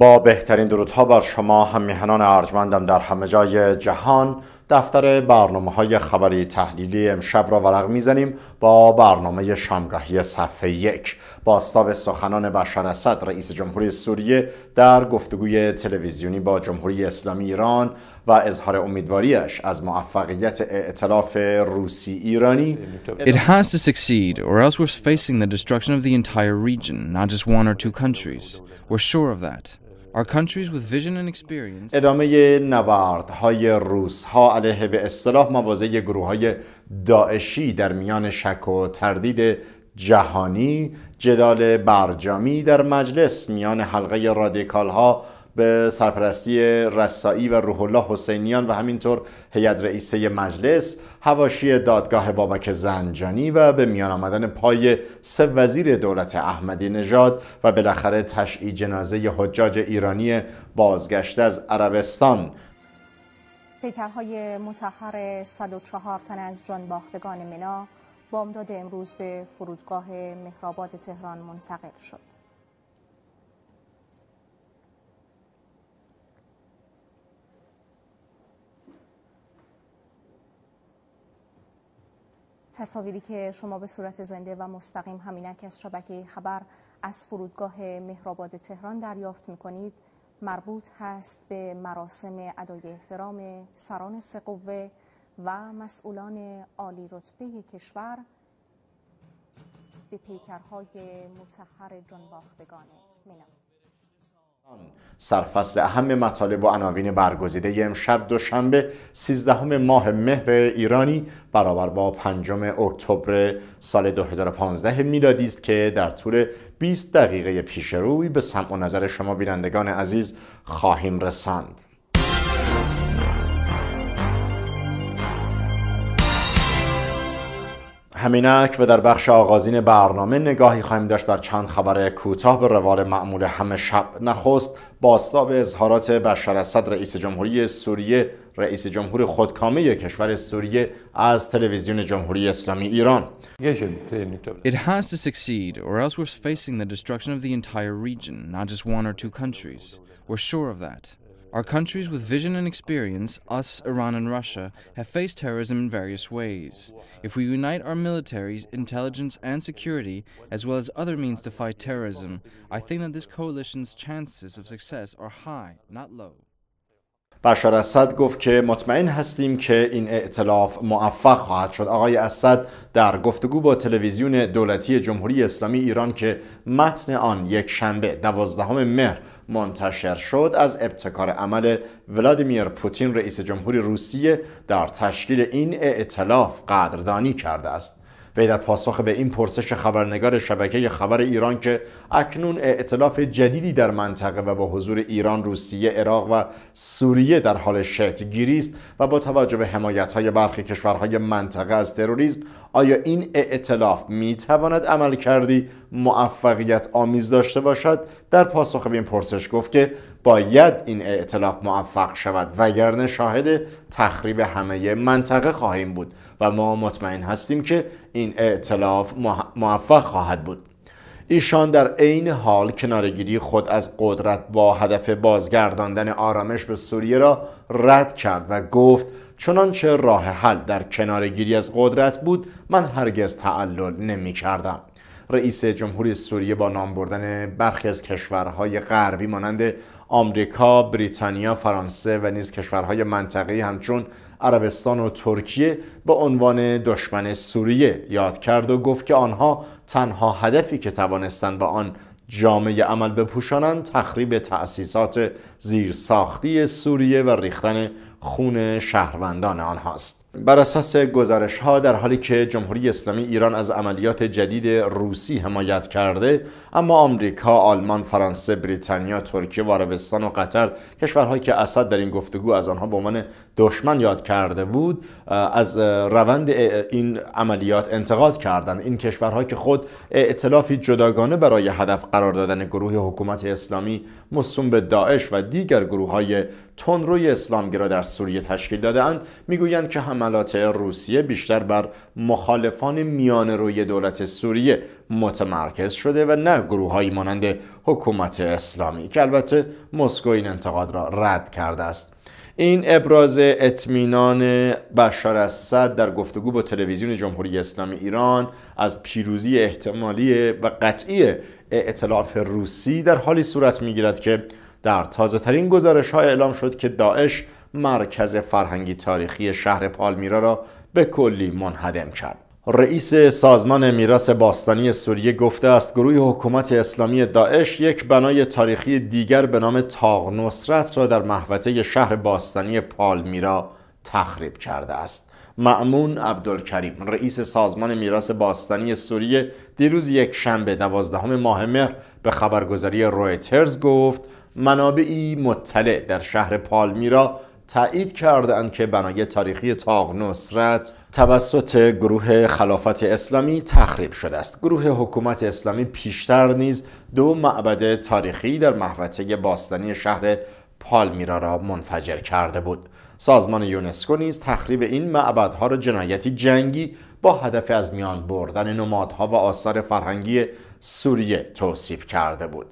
با بهترین درودها بر شما هم میهنان ارجمندم در همه جای جهان دفتر برنامه های خبری تحلیلی امشب را ورق میزنیم با برنامه شامگاهی صفحه یک باستاب سخنان بشار اسد رئیس جمهوری سوریه در گفتگوی تلویزیونی با جمهوری اسلامی ایران و اظهار امیدواریش از موفقیت ائتلاف روسی ایرانی It has to succeed or else we're facing the destruction of the entire region not just one or two countries we're sure of that ادامه های روس ها علیه به اصطلاح موازه گروه های داعشی در میان شک و تردید جهانی جدال برجامی در مجلس میان حلقه رادیکال ها به سرپرستی رسایی و روح الله حسینیان و همینطور هیئت رئیسه مجلس هواشی دادگاه بابک زنجانی و به میان آمدن پای سه وزیر دولت احمدی نژاد و بالاخره تشعی جنازه حجاج ایرانی بازگشته از عربستان پیکرهای متحر 104 تن از باختگان منا بامداد امروز به فرودگاه مهرآباد تهران منتقل شد تصاویری که شما به صورت زنده و مستقیم همینک از شبکه خبر از فرودگاه مهرآباد تهران دریافت میکنید مربوط هست به مراسم ادای احترام سران سه و مسئولان عالی رتبه کشور به پیکرهای متحر جنباختگان منا سرفصل اهم مطالب و عناوین برگزیده امشب دوشنبه 13 ماه مهر ایرانی برابر با 5 اکتبر سال 2015 میلادی است که در طول 20 دقیقه پیش روی به سمع و نظر شما بینندگان عزیز خواهیم رساند. همینک و در بخش آغازین برنامه نگاهی خواهیم داشت بر چند خبر کوتاه به روال معمول همه شب نخست به اظهارات بشار اسد رئیس جمهوری سوریه رئیس جمهور خودکامه کشور سوریه از تلویزیون جمهوری اسلامی ایران It has to succeed or else we're facing the destruction of the entire region not just one or two countries we're sure of that Our countries with vision and experience, us, Iran, and Russia, have faced terrorism in various ways. If we unite our militaries, intelligence, and security, as well as other means to fight terrorism, I think that this coalition's chances of success are high, not low. بشار اسد گفت که مطمئن هستیم که این ائتلاف موفق خواهد شد آقای اسد در گفتگو با تلویزیون دولتی جمهوری اسلامی ایران که متن آن یک شنبه دوازدهم مهر منتشر شد از ابتکار عمل ولادیمیر پوتین رئیس جمهوری روسیه در تشکیل این ائتلاف قدردانی کرده است وی در پاسخ به این پرسش خبرنگار شبکه خبر ایران که اکنون ائتلاف جدیدی در منطقه و با حضور ایران، روسیه، عراق و سوریه در حال شکل گیری است و با توجه به حمایت‌های برخی کشورهای منطقه از تروریسم آیا این ائتلاف میتواند عمل کردی موفقیت آمیز داشته باشد در پاسخ به این پرسش گفت که باید این ائتلاف موفق شود وگرنه شاهد تخریب همه منطقه خواهیم بود و ما مطمئن هستیم که این ائتلاف موفق خواهد بود ایشان در عین حال کنارگیری خود از قدرت با هدف بازگرداندن آرامش به سوریه را رد کرد و گفت چنانچه راه حل در کنارگیری از قدرت بود من هرگز تعلل نمی کردم. رئیس جمهوری سوریه با نام بردن برخی از کشورهای غربی مانند آمریکا، بریتانیا، فرانسه و نیز کشورهای منطقه‌ای همچون عربستان و ترکیه به عنوان دشمن سوریه یاد کرد و گفت که آنها تنها هدفی که توانستند به آن جامعه عمل بپوشانند تخریب تأسیسات زیرساختی سوریه و ریختن خون شهروندان آنهاست. بر اساس گزارش ها در حالی که جمهوری اسلامی ایران از عملیات جدید روسی حمایت کرده اما آمریکا، آلمان، فرانسه، بریتانیا، ترکیه، و عربستان و قطر کشورهایی که اسد در این گفتگو از آنها به عنوان دشمن یاد کرده بود از روند این عملیات انتقاد کردند این کشورهایی که خود ائتلافی جداگانه برای هدف قرار دادن گروه حکومت اسلامی مصوم به داعش و دیگر گروه های تندروی اسلامگرا در سوریه تشکیل دادهاند میگویند که حملات روسیه بیشتر بر مخالفان میان روی دولت سوریه متمرکز شده و نه گروههایی مانند حکومت اسلامی که البته مسکو این انتقاد را رد کرده است این ابراز اطمینان بشار اسد در گفتگو با تلویزیون جمهوری اسلامی ایران از پیروزی احتمالی و قطعی اطلاف روسی در حالی صورت میگیرد که در تازه ترین گزارش ها اعلام شد که داعش مرکز فرهنگی تاریخی شهر پالمیرا را به کلی منهدم کرد. رئیس سازمان میراث باستانی سوریه گفته است گروه حکومت اسلامی داعش یک بنای تاریخی دیگر به نام تاغ نصرت را در محوطه شهر باستانی پالمیرا تخریب کرده است. معمون عبدالکریم رئیس سازمان میراث باستانی سوریه دیروز یک شنبه دوازدهم ماه مهر به خبرگزاری رویترز گفت منابعی مطلع در شهر پالمیرا تایید کردند که بنای تاریخی تاغ نصرت توسط گروه خلافت اسلامی تخریب شده است گروه حکومت اسلامی پیشتر نیز دو معبد تاریخی در محوطه باستانی شهر پالمیرا را منفجر کرده بود سازمان یونسکو نیز تخریب این معبدها را جنایتی جنگی با هدف از میان بردن نمادها و آثار فرهنگی سوریه توصیف کرده بود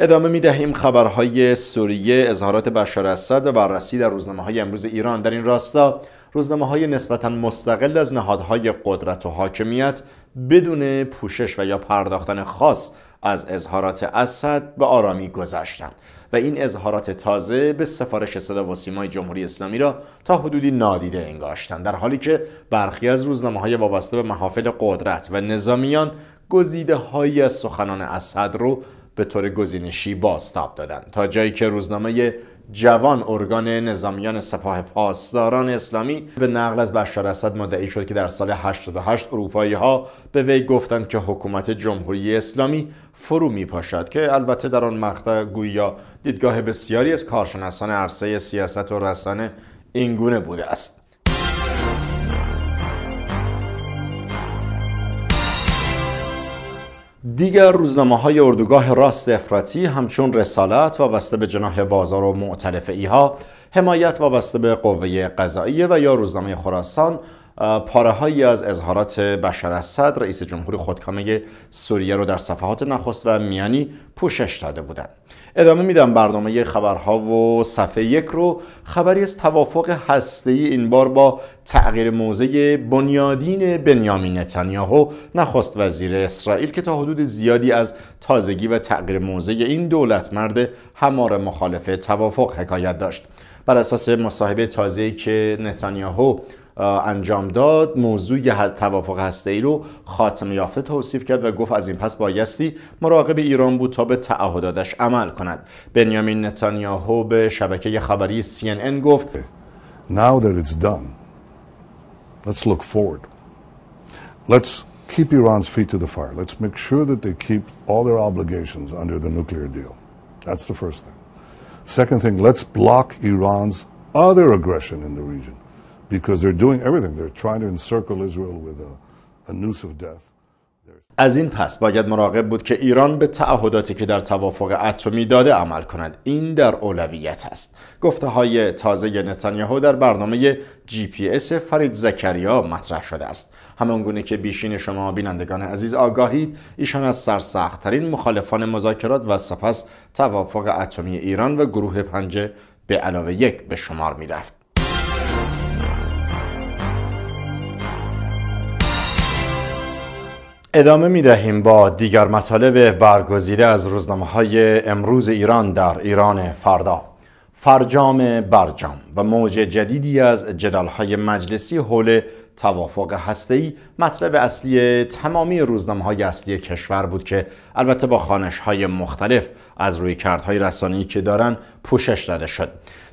ادامه می دهیم خبرهای سوریه اظهارات بشار اسد و بررسی در روزنامه های امروز ایران در این راستا روزنامه های نسبتا مستقل از نهادهای قدرت و حاکمیت بدون پوشش و یا پرداختن خاص از اظهارات اسد به آرامی گذشتند و این اظهارات تازه به سفارش صدا و سیمای جمهوری اسلامی را تا حدودی نادیده انگاشتند در حالی که برخی از روزنامه های وابسته به محافل قدرت و نظامیان گزیده هایی از سخنان اسد رو به طور گزینشی بازتاب دادند تا جایی که روزنامه جوان ارگان نظامیان سپاه پاسداران اسلامی به نقل از بشار اسد مدعی شد که در سال 88 اروپایی ها به وی گفتند که حکومت جمهوری اسلامی فرو می پاشد که البته در آن مقطع گویا دیدگاه بسیاری از کارشناسان عرصه سیاست و رسانه اینگونه بوده است دیگر روزنامه های اردوگاه راست افراطی همچون رسالت وابسته به جناح بازار و معتلف ها حمایت وابسته به قوه قضایی و یا روزنامه خراسان پاره از اظهارات بشار اسد رئیس جمهور خودکامه سوریه رو در صفحات نخست و میانی پوشش داده بودند ادامه میدم برنامه خبرها و صفحه یک رو خبری از توافق هسته ای این بار با تغییر موضع بنیادین بنیامین نتانیاهو نخست وزیر اسرائیل که تا حدود زیادی از تازگی و تغییر موضع این دولت مرد همار مخالف توافق حکایت داشت بر اساس مصاحبه تازه که نتانیاهو انجام داد موضوع توافق هسته ای رو خاتم یافته توصیف کرد و گفت از این پس بایستی مراقب ایران بود تا به تعهداتش عمل کند بنیامین نتانیاهو به شبکه خبری CNN گفت Now that it's done, let's look forward. Let's keep Iran's feet to the fire. Let's make sure that they keep all their obligations under the nuclear deal. That's the first thing. Second thing, let's block Iran's other aggression in the region. because they're doing everything. They're trying to encircle Israel with a, a of death. از این پس باید مراقب بود که ایران به تعهداتی که در توافق اتمی داده عمل کند این در اولویت است گفته های تازه نتانیاهو در برنامه جی پی اس فرید زکریا مطرح شده است همان گونه که بیشین شما بینندگان عزیز آگاهید ایشان از سرسختترین مخالفان مذاکرات و سپس توافق اتمی ایران و گروه پنجه به علاوه یک به شمار می رفت ادامه می دهیم با دیگر مطالب برگزیده از روزنامه های امروز ایران در ایران فردا فرجام برجام و موج جدیدی از جدال های مجلسی حول توافق هسته‌ای مطلب اصلی تمامی روزنامه های اصلی کشور بود که البته با خانش های مختلف از روی های رسانی که دارن پوشش داده شد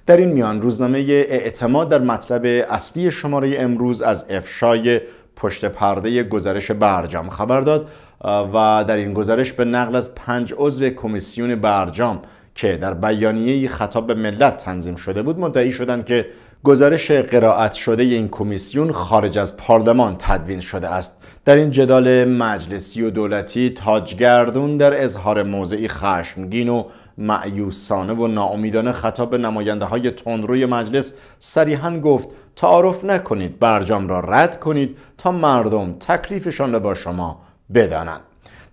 در این میان روزنامه اعتماد در مطلب اصلی شماره امروز از افشای پشت پرده گزارش برجام خبر داد و در این گزارش به نقل از پنج عضو کمیسیون برجام که در بیانیه خطاب به ملت تنظیم شده بود مدعی شدند که گزارش قرائت شده این کمیسیون خارج از پارلمان تدوین شده است در این جدال مجلسی و دولتی تاجگردون در اظهار موضعی خشمگین و معیوسانه و ناامیدانه خطاب به نماینده های تندروی مجلس صریحا گفت تعارف نکنید برجام را رد کنید تا مردم تکلیفشان را با شما بدانند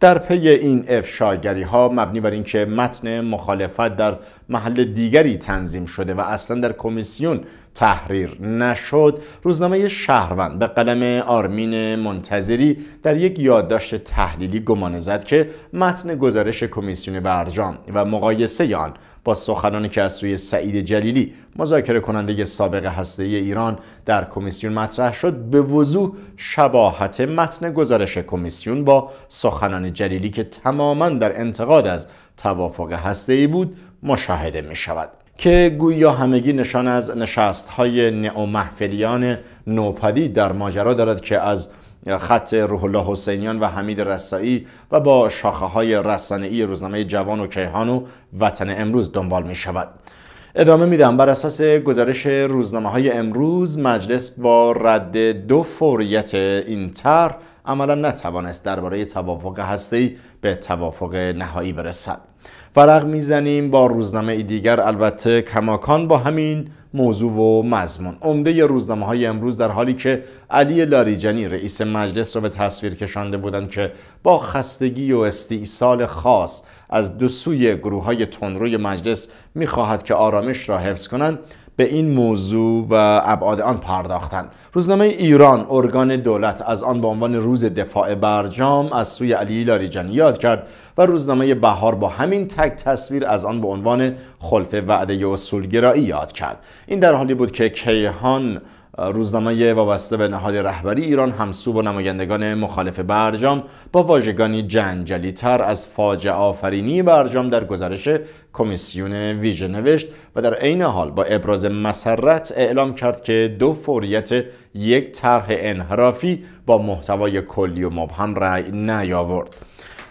در پی این افشاگری ها مبنی بر اینکه متن مخالفت در محل دیگری تنظیم شده و اصلا در کمیسیون تحریر نشد روزنامه شهروند به قلم آرمین منتظری در یک یادداشت تحلیلی گمانه زد که متن گزارش کمیسیون برجام و مقایسه آن با سخنانی که از سوی سعید جلیلی مذاکره کننده سابق هسته ایران در کمیسیون مطرح شد به وضوح شباهت متن گزارش کمیسیون با سخنان جلیلی که تماما در انتقاد از توافق هسته ای بود مشاهده می شود که گویا همگی نشان از نشست های نعومحفلیان نوپدی در ماجرا دارد که از خط روح الله حسینیان و حمید رسایی و با شاخه های ای روزنامه جوان و کیهان و وطن امروز دنبال می شود ادامه میدم بر اساس گزارش روزنامه های امروز مجلس با رد دو فوریت این طرح عملا نتوانست درباره توافق هسته‌ای به توافق نهایی برسد ورق میزنیم با روزنامه دیگر البته کماکان با همین موضوع و مضمون عمده روزنامه های امروز در حالی که علی لاریجانی رئیس مجلس را به تصویر کشانده بودند که با خستگی و استیصال خاص از دو سوی گروه های تندروی مجلس میخواهد که آرامش را حفظ کنند به این موضوع و ابعاد آن پرداختند روزنامه ایران ارگان دولت از آن به عنوان روز دفاع برجام از سوی علی لاریجانی یاد کرد و روزنامه بهار با همین تک تصویر از آن به عنوان خلف وعده اصولگرایی یاد کرد این در حالی بود که کیهان روزنامه وابسته به نهاد رهبری ایران همسو با نمایندگان مخالف برجام با واژگانی جنجلی تر از فاجعه آفرینی برجام در گزارش کمیسیون ویژه نوشت و در عین حال با ابراز مسرت اعلام کرد که دو فوریت یک طرح انحرافی با محتوای کلی و مبهم رأی نیاورد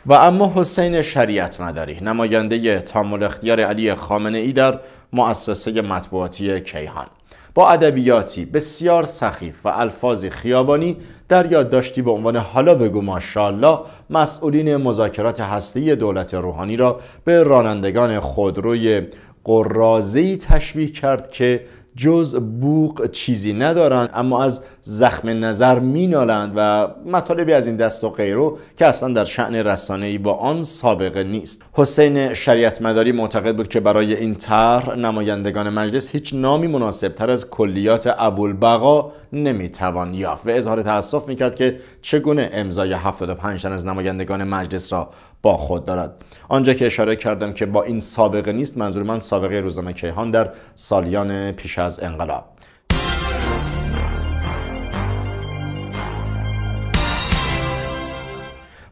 و اما حسین شریعت مداری نماینده تامل اختیار علی خامنه ای در مؤسسه مطبوعاتی کیهان با ادبیاتی بسیار سخیف و الفاظ خیابانی در یادداشتی به عنوان حالا بگو ماشاءالله مسئولین مذاکرات هستی دولت روحانی را به رانندگان خودروی قرازی تشبیه کرد که جز بوق چیزی ندارند اما از زخم نظر مینالند و مطالبی از این دست و غیرو که اصلا در شعن ای با آن سابقه نیست حسین شریعت مداری معتقد بود که برای این طرح نمایندگان مجلس هیچ نامی تر از کلیات ابوالبقا نمیتوان یافت و اظهار تاسف میکرد که چگونه امضای 75 تن از نمایندگان مجلس را با خود دارد آنجا که اشاره کردم که با این سابقه نیست منظور من سابقه روزنامه کیهان در سالیان پیش از انقلاب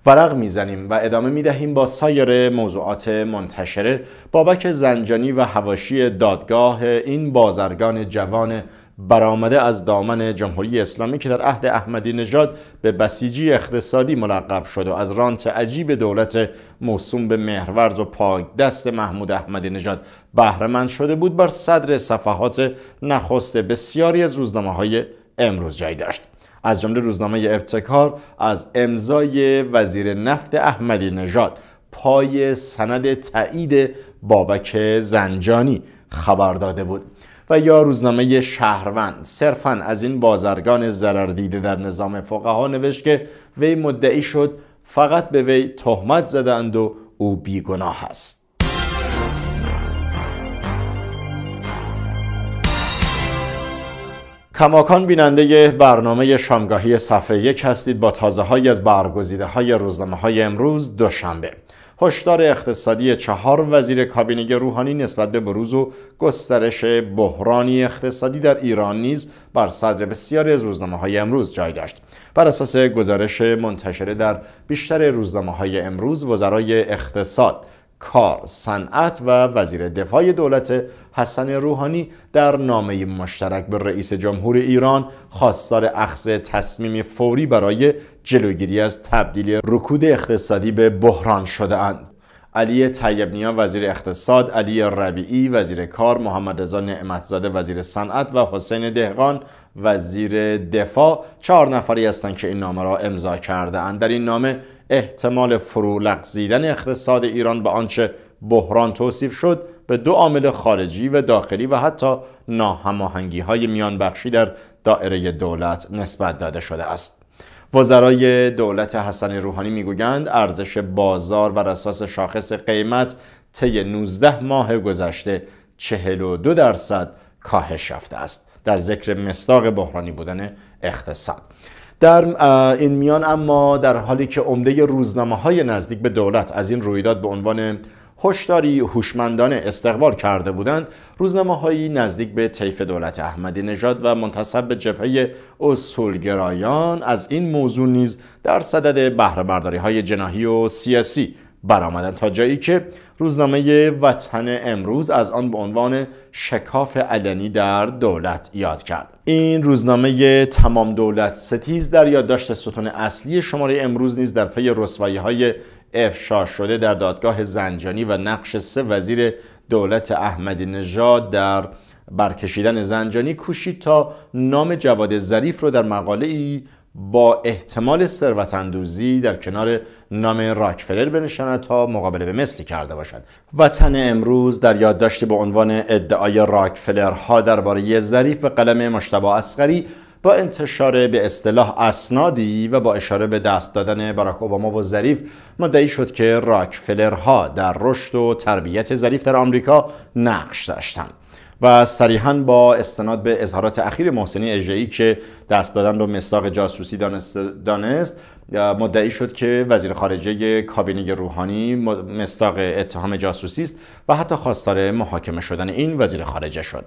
ورق میزنیم و ادامه میدهیم با سایر موضوعات منتشره بابک زنجانی و هواشی دادگاه این بازرگان جوان برآمده از دامن جمهوری اسلامی که در عهد احمدی نژاد به بسیجی اقتصادی ملقب شد و از رانت عجیب دولت موسوم به مهرورز و پاک دست محمود احمدی نژاد بهرهمند شده بود بر صدر صفحات نخست بسیاری از روزنامه های امروز جای داشت از جمله روزنامه ابتکار از امضای وزیر نفت احمدی نژاد پای سند تایید بابک زنجانی خبر داده بود و یا روزنامه شهروند صرفا از این بازرگان ضرر دیده در نظام فقها نوشت که وی مدعی شد فقط به وی تهمت زدند و او بیگناه است کماکان بیننده برنامه شامگاهی صفحه یک هستید با تازه های از برگزیده های روزنامه های امروز دوشنبه. هشدار اقتصادی چهار وزیر کابینه روحانی نسبت به بروز و گسترش بحرانی اقتصادی در ایران نیز بر صدر بسیاری از روزنامه های امروز جای داشت بر اساس گزارش منتشره در بیشتر روزنامه های امروز وزرای اقتصاد کار، صنعت و وزیر دفاع دولت حسن روحانی در نامه مشترک به رئیس جمهور ایران خواستار اخذ تصمیم فوری برای جلوگیری از تبدیل رکود اقتصادی به بحران شده اند. علی طیبنیا وزیر اقتصاد، علی ربیعی وزیر کار، محمد رضا نعمتزاده وزیر صنعت و حسین دهقان وزیر دفاع چهار نفری هستند که این نامه را امضا کرده اند. در این نامه احتمال زیدن اقتصاد ایران به آنچه بحران توصیف شد به دو عامل خارجی و داخلی و حتی ناهماهنگی های میان بخشی در دائره دولت نسبت داده شده است. وزرای دولت حسن روحانی میگویند ارزش بازار و اساس شاخص قیمت طی 19 ماه گذشته 42 درصد کاهش یافته است در ذکر مستاق بحرانی بودن اقتصاد در این میان اما در حالی که عمده روزنامه نزدیک به دولت از این رویداد به عنوان هشداری هوشمندانه استقبال کرده بودند روزنامههایی نزدیک به طیف دولت احمدی نژاد و منتصب به جبهه اصولگرایان از این موضوع نیز در صدد بهرهبرداری های جناهی و سیاسی برآمدند تا جایی که روزنامه وطن امروز از آن به عنوان شکاف علنی در دولت یاد کرد این روزنامه تمام دولت ستیز در یادداشت ستون اصلی شماره امروز نیز در پی رسوایی های افشا شده در دادگاه زنجانی و نقش سه وزیر دولت احمدی نژاد در برکشیدن زنجانی کوشید تا نام جواد ظریف رو در مقاله ای با احتمال ثروت اندوزی در کنار نام راکفلر بنشاند تا مقابله به مثلی کرده باشد وطن امروز در یادداشتی به عنوان ادعای راکفلرها درباره ظریف به قلم مشتبه اسقری با انتشار به اصطلاح اسنادی و با اشاره به دست دادن باراک اوباما و ظریف مدعی شد که راکفلرها در رشد و تربیت ظریف در آمریکا نقش داشتند و صریحا با استناد به اظهارات اخیر محسنی اجرایی که دست دادن رو مساق جاسوسی دانست, مدعی شد که وزیر خارجه کابینه روحانی مستاق اتهام جاسوسی است و حتی خواستار محاکمه شدن این وزیر خارجه شد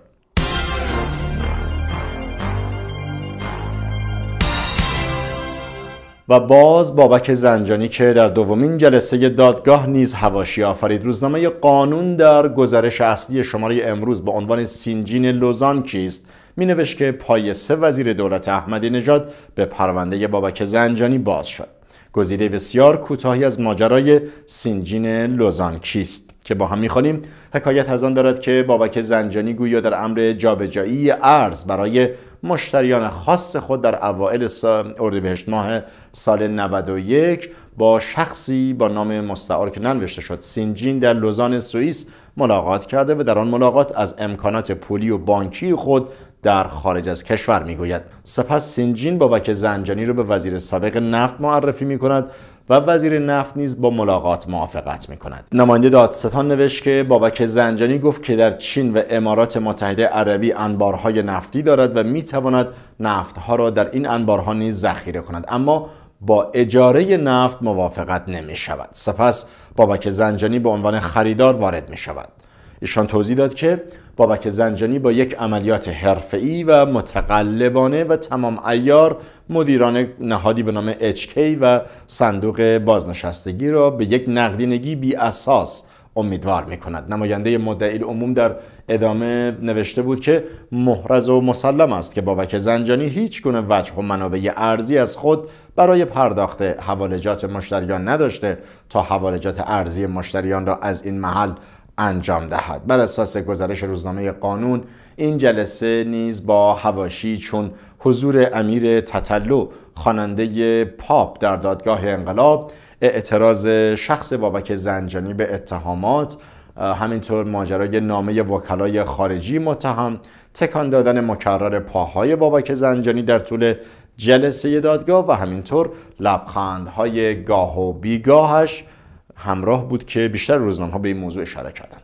و باز بابک زنجانی که در دومین جلسه دادگاه نیز هواشی آفرید روزنامه قانون در گزارش اصلی شماره امروز با عنوان سینجین لوزان کیست می نوشت که پای سه وزیر دولت احمدی نژاد به پرونده بابک زنجانی باز شد گزیده بسیار کوتاهی از ماجرای سینجین لوزان کیست که با هم میخوانیم حکایت از آن دارد که بابک زنجانی گویا در امر جابجایی ارز برای مشتریان خاص خود در اوائل اردیبهشت ماه سال 91 با شخصی با نام مستعار که ننوشته شد سینجین در لوزان سوئیس ملاقات کرده و در آن ملاقات از امکانات پولی و بانکی خود در خارج از کشور میگوید سپس سینجین بابک زنجانی رو به وزیر سابق نفت معرفی می کند و وزیر نفت نیز با ملاقات موافقت می کند نماینده دادستان نوشت که بابک زنجانی گفت که در چین و امارات متحده عربی انبارهای نفتی دارد و می تواند نفتها را در این انبارها نیز ذخیره کند اما با اجاره نفت موافقت نمی شود سپس بابک زنجانی به عنوان خریدار وارد می شود ایشان توضیح داد که بابک زنجانی با یک عملیات حرفه‌ای و متقلبانه و تمام ایار مدیران نهادی به نام HK و صندوق بازنشستگی را به یک نقدینگی بی اساس امیدوار می کند نماینده مدعی عموم در ادامه نوشته بود که محرز و مسلم است که بابک زنجانی هیچ گونه وجه و منابع ارزی از خود برای پرداخت حوالجات مشتریان نداشته تا حوالجات ارزی مشتریان را از این محل انجام دهد بر اساس گزارش روزنامه قانون این جلسه نیز با هواشی چون حضور امیر تطلو خواننده پاپ در دادگاه انقلاب اعتراض شخص بابک زنجانی به اتهامات همینطور ماجرای نامه وکلای خارجی متهم تکان دادن مکرر پاهای بابک زنجانی در طول جلسه دادگاه و همینطور لبخندهای گاه و بیگاهش همراه بود که بیشتر روزنامه ها به این موضوع اشاره کردند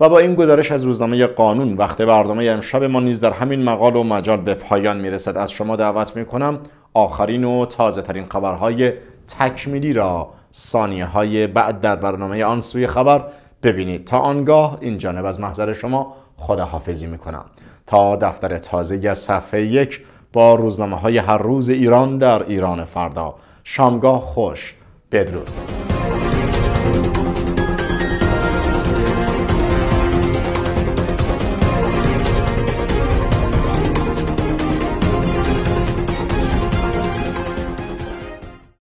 و با این گزارش از روزنامه قانون وقت برنامه امشب ما نیز در همین مقال و مجال به پایان میرسد از شما دعوت میکنم آخرین و تازه ترین خبرهای تکمیلی را ثانیه های بعد در برنامه آن سوی خبر ببینید تا آنگاه این جانب از محضر شما خداحافظی میکنم تا دفتر تازه صفحه یک با روزنامه های هر روز ایران در ایران فردا شامگاه خوش بدرود